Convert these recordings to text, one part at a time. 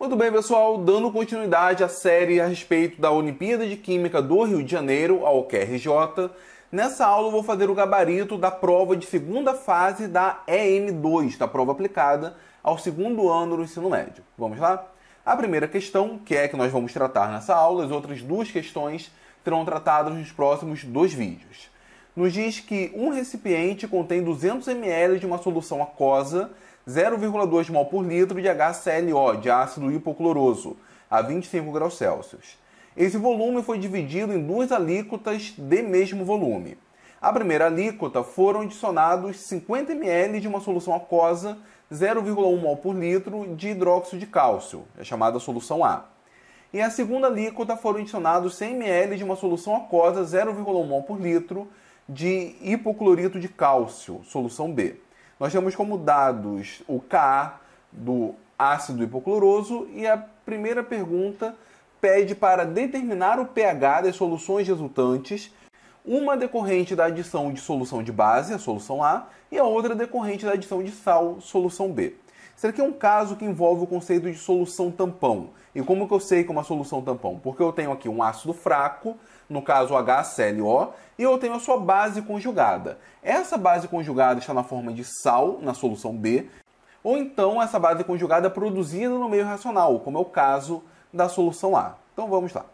Muito bem, pessoal, dando continuidade à série a respeito da Olimpíada de Química do Rio de Janeiro, a OQRJ, nessa aula eu vou fazer o gabarito da prova de segunda fase da EM2, da prova aplicada ao segundo ano do ensino médio. Vamos lá? A primeira questão, que é a que nós vamos tratar nessa aula, as outras duas questões serão tratadas nos próximos dois vídeos. Nos diz que um recipiente contém 200 ml de uma solução aquosa 0,2 mol por litro de HClO, de ácido hipocloroso, a 25 graus Celsius. Esse volume foi dividido em duas alíquotas de mesmo volume. A primeira alíquota foram adicionados 50 ml de uma solução aquosa 0,1 mol por litro de hidróxido de cálcio, é chamada solução A. E a segunda alíquota foram adicionados 100 ml de uma solução aquosa 0,1 mol por litro de hipoclorito de cálcio, solução B. Nós temos como dados o Ka do ácido hipocloroso e a primeira pergunta pede para determinar o pH das soluções resultantes, uma decorrente da adição de solução de base, a solução A, e a outra decorrente da adição de sal, solução B. Isso aqui é um caso que envolve o conceito de solução tampão. E como que eu sei que é uma solução tampão? Porque eu tenho aqui um ácido fraco, no caso HClO, e eu tenho a sua base conjugada. Essa base conjugada está na forma de sal, na solução B, ou então essa base conjugada é produzida no meio racional, como é o caso da solução A. Então vamos lá.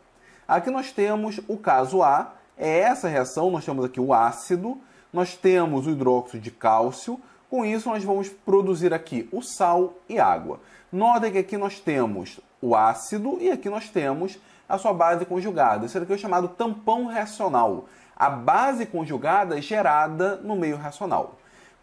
Aqui nós temos o caso A, é essa reação, nós temos aqui o ácido, nós temos o hidróxido de cálcio, com isso, nós vamos produzir aqui o sal e água. Notem que aqui nós temos o ácido e aqui nós temos a sua base conjugada. Isso aqui é chamado tampão reacional. A base conjugada é gerada no meio reacional.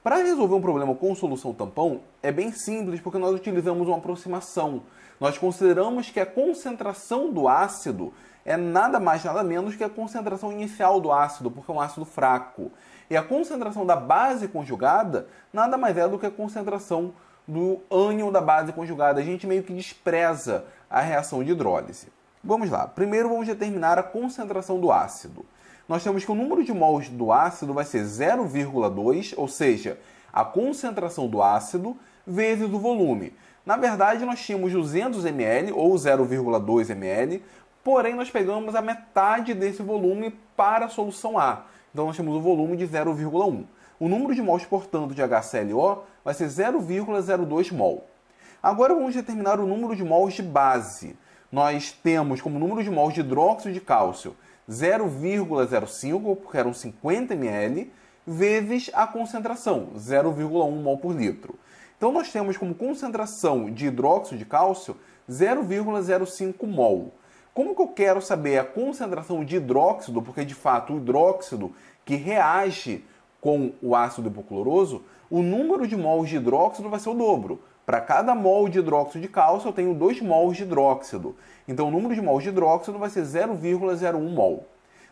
Para resolver um problema com solução tampão, é bem simples, porque nós utilizamos uma aproximação. Nós consideramos que a concentração do ácido é nada mais nada menos que a concentração inicial do ácido, porque é um ácido fraco. E a concentração da base conjugada nada mais é do que a concentração do ânion da base conjugada. A gente meio que despreza a reação de hidrólise. Vamos lá. Primeiro vamos determinar a concentração do ácido. Nós temos que o número de mols do ácido vai ser 0,2, ou seja, a concentração do ácido vezes o volume. Na verdade, nós tínhamos 200 ml ou 0,2 ml, Porém, nós pegamos a metade desse volume para a solução A. Então, nós temos o um volume de 0,1. O número de mols, portanto, de HClO vai ser 0,02 mol. Agora vamos determinar o número de mols de base. Nós temos como número de mols de hidróxido de cálcio 0,05, porque eram 50 ml, vezes a concentração, 0,1 mol por litro. Então nós temos como concentração de hidróxido de cálcio 0,05 mol. Como que eu quero saber a concentração de hidróxido, porque de fato o hidróxido que reage com o ácido hipocloroso, o número de mols de hidróxido vai ser o dobro. Para cada mol de hidróxido de cálcio, eu tenho 2 mols de hidróxido. Então, o número de mols de hidróxido vai ser 0,01 mol.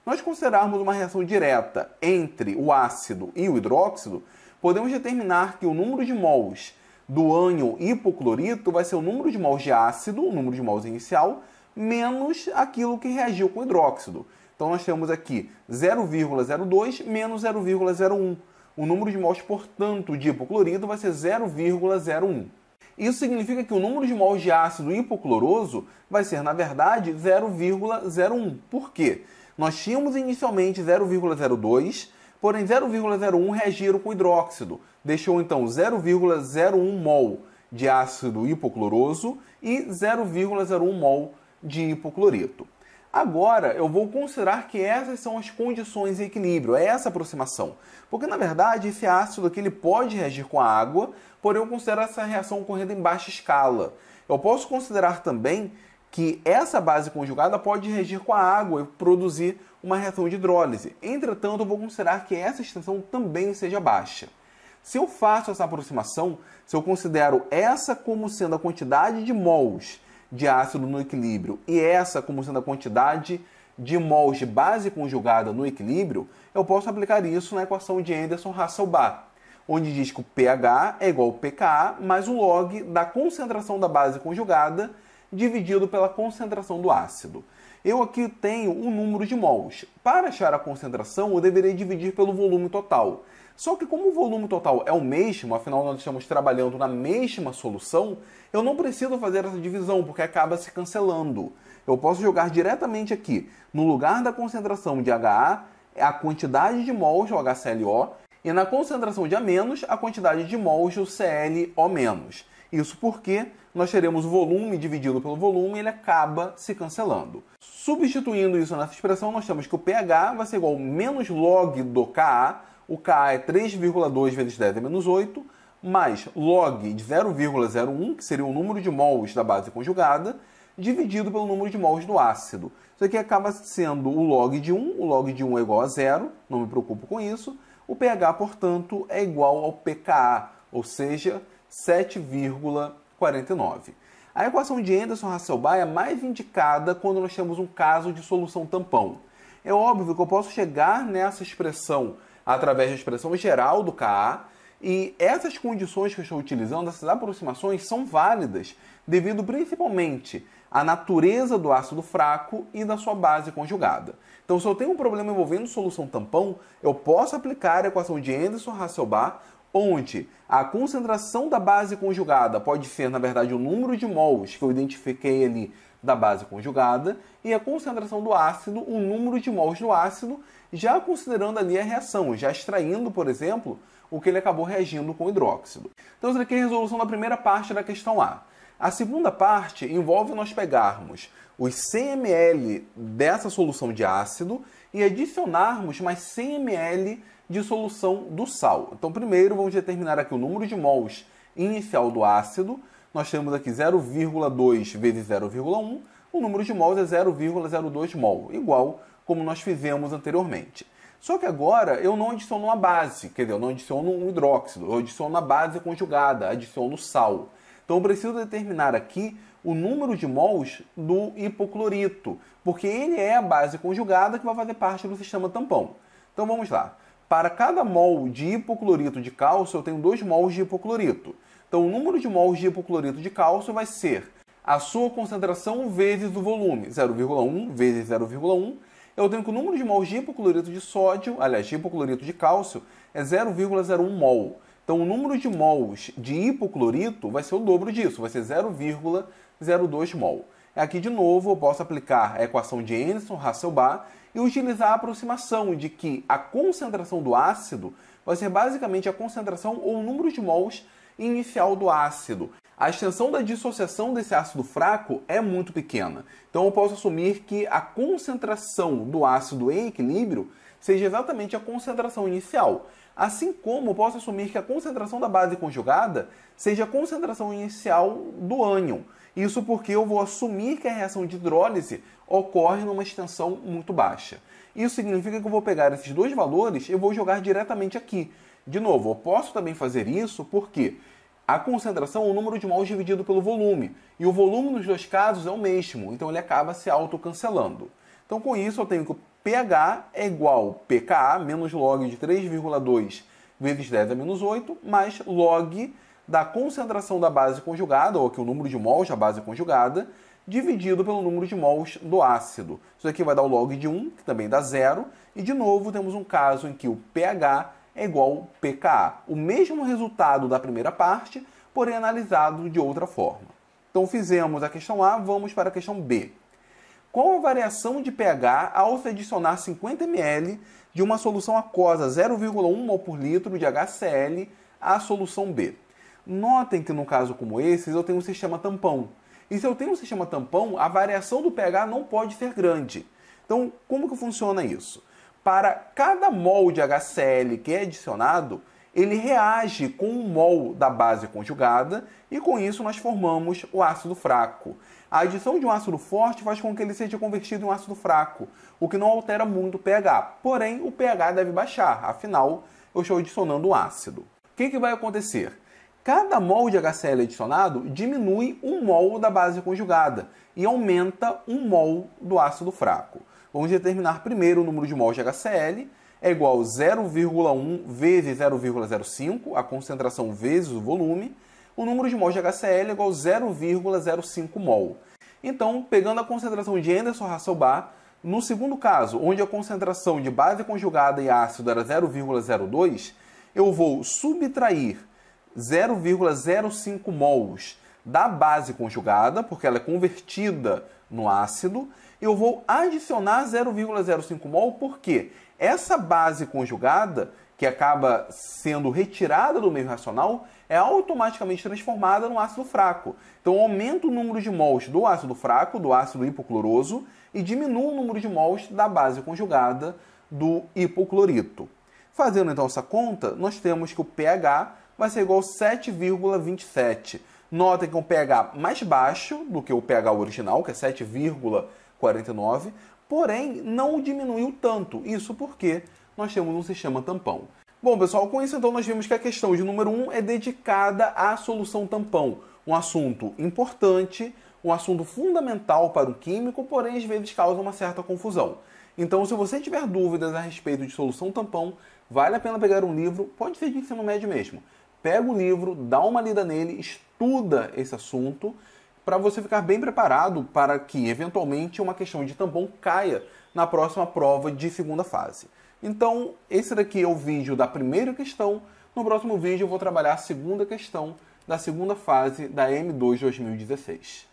Nós considerarmos uma reação direta entre o ácido e o hidróxido, podemos determinar que o número de mols do ânion hipoclorito vai ser o número de mols de ácido, o número de mols inicial, menos aquilo que reagiu com o hidróxido. Então nós temos aqui 0,02 menos 0,01. O número de mols, portanto, de hipoclorito vai ser 0,01. Isso significa que o número de mols de ácido hipocloroso vai ser, na verdade, 0,01. Por quê? Nós tínhamos inicialmente 0,02, porém 0,01 reagiram com hidróxido. Deixou então 0,01 mol de ácido hipocloroso e 0,01 mol de hipoclorito. Agora, eu vou considerar que essas são as condições de equilíbrio, é essa aproximação. Porque, na verdade, esse ácido aqui ele pode reagir com a água, porém eu considero essa reação ocorrendo em baixa escala. Eu posso considerar também que essa base conjugada pode reagir com a água e produzir uma reação de hidrólise. Entretanto, eu vou considerar que essa extensão também seja baixa. Se eu faço essa aproximação, se eu considero essa como sendo a quantidade de mols de ácido no equilíbrio e essa como sendo a quantidade de mols de base conjugada no equilíbrio, eu posso aplicar isso na equação de Anderson-Hasselbalch, onde diz que o pH é igual ao pKa mais o log da concentração da base conjugada dividido pela concentração do ácido. Eu aqui tenho um número de mols. Para achar a concentração, eu deverei dividir pelo volume total. Só que como o volume total é o mesmo, afinal nós estamos trabalhando na mesma solução, eu não preciso fazer essa divisão, porque acaba se cancelando. Eu posso jogar diretamente aqui, no lugar da concentração de HA, a quantidade de mols, o HClO, e na concentração de A-, a quantidade de mols, o ClO-. Isso porque nós teremos volume dividido pelo volume, ele acaba se cancelando. Substituindo isso nessa expressão, nós temos que o pH vai ser igual a menos log do Ka, o Ka é 3,2 vezes 10 a é menos 8, mais log de 0,01, que seria o número de mols da base conjugada, dividido pelo número de mols do ácido. Isso aqui acaba sendo o log de 1, o log de 1 é igual a zero, não me preocupo com isso. O pH, portanto, é igual ao pKa, ou seja, 7,49. A equação de Anderson-Hasselbalch é mais indicada quando nós temos um caso de solução tampão. É óbvio que eu posso chegar nessa expressão através da expressão geral do Ka, e essas condições que eu estou utilizando, essas aproximações, são válidas, devido principalmente à natureza do ácido fraco e da sua base conjugada. Então, se eu tenho um problema envolvendo solução tampão, eu posso aplicar a equação de Anderson-Hasselbalch, onde a concentração da base conjugada pode ser, na verdade, o número de mols que eu identifiquei ali da base conjugada e a concentração do ácido, o número de mols do ácido, já considerando ali a reação, já extraindo, por exemplo, o que ele acabou reagindo com o hidróxido. Então, isso aqui é a resolução da primeira parte da questão A. A segunda parte envolve nós pegarmos os 100 ml dessa solução de ácido e adicionarmos mais 100 ml de solução do sal. Então, primeiro vamos determinar aqui o número de mols inicial do ácido, nós temos aqui 0,2 vezes 0,1, o número de mols é 0,02 mol, igual como nós fizemos anteriormente. Só que agora eu não adiciono uma base, quer dizer, eu não adiciono um hidróxido, eu adiciono a base conjugada, adiciono sal. Então eu preciso determinar aqui o número de mols do hipoclorito, porque ele é a base conjugada que vai fazer parte do sistema tampão. Então vamos lá. Para cada mol de hipoclorito de cálcio, eu tenho 2 mols de hipoclorito. Então, o número de mols de hipoclorito de cálcio vai ser a sua concentração vezes o volume, 0,1 vezes 0,1. Eu tenho que o número de mols de hipoclorito de sódio, aliás, de hipoclorito de cálcio, é 0,01 mol. Então, o número de mols de hipoclorito vai ser o dobro disso, vai ser 0,02 mol. Aqui, de novo, eu posso aplicar a equação de Enison-Hasselbalch e utilizar a aproximação de que a concentração do ácido vai ser basicamente a concentração ou o número de mols inicial do ácido. A extensão da dissociação desse ácido fraco é muito pequena. Então eu posso assumir que a concentração do ácido em equilíbrio seja exatamente a concentração inicial. Assim como posso assumir que a concentração da base conjugada seja a concentração inicial do ânion. Isso porque eu vou assumir que a reação de hidrólise ocorre numa extensão muito baixa. Isso significa que eu vou pegar esses dois valores e vou jogar diretamente aqui. De novo, eu posso também fazer isso porque a concentração é o número de mols dividido pelo volume. E o volume nos dois casos é o mesmo, então ele acaba se autocancelando. Então com isso eu tenho que o pH é igual pKa menos log de 3,2 vezes 10 a menos 8, mais log da concentração da base conjugada, ou aqui o número de mols da base conjugada, dividido pelo número de mols do ácido. Isso aqui vai dar o log de 1, que também dá zero, e de novo temos um caso em que o pH é igual ao pKa. O mesmo resultado da primeira parte, porém analisado de outra forma. Então fizemos a questão A, vamos para a questão B. Qual a variação de pH ao se adicionar 50 ml de uma solução aquosa 0,1 mol por litro de HCl à solução B? Notem que no caso como esse, eu tenho um sistema tampão. E se eu tenho um sistema tampão, a variação do pH não pode ser grande. Então, como que funciona isso? Para cada mol de HCl que é adicionado, ele reage com o um mol da base conjugada e com isso nós formamos o ácido fraco. A adição de um ácido forte faz com que ele seja convertido em um ácido fraco, o que não altera muito o pH. Porém, o pH deve baixar, afinal, eu estou adicionando o ácido. O que, que vai acontecer? Cada mol de HCl adicionado diminui um mol da base conjugada e aumenta um mol do ácido fraco. Vamos determinar primeiro o número de mol de HCl, é igual a 0,1 vezes 0,05, a concentração vezes o volume. O número de mol de HCl é igual a 0,05 mol. Então, pegando a concentração de Anderson-Hasselbalch, no segundo caso, onde a concentração de base conjugada e ácido era 0,02, eu vou subtrair 0,05 mols da base conjugada, porque ela é convertida no ácido, eu vou adicionar 0,05 mol porque essa base conjugada, que acaba sendo retirada do meio racional, é automaticamente transformada no ácido fraco. Então aumenta o número de mols do ácido fraco, do ácido hipocloroso, e diminui o número de mols da base conjugada do hipoclorito. Fazendo então essa conta, nós temos que o pH vai ser igual a 7,27. Notem que é um pH mais baixo do que o pH original, que é 7,49, porém não diminuiu tanto. Isso porque nós temos um sistema tampão. Bom, pessoal, com isso então nós vimos que a questão de número 1 um é dedicada à solução tampão, um assunto importante, um assunto fundamental para o químico, porém às vezes causa uma certa confusão. Então, se você tiver dúvidas a respeito de solução tampão, vale a pena pegar um livro, pode ser de ensino médio mesmo, pega o livro, dá uma lida nele, estuda esse assunto para você ficar bem preparado para que eventualmente uma questão de tampão caia na próxima prova de segunda fase. Então, esse daqui é o vídeo da primeira questão. No próximo vídeo eu vou trabalhar a segunda questão da segunda fase da M2 2016.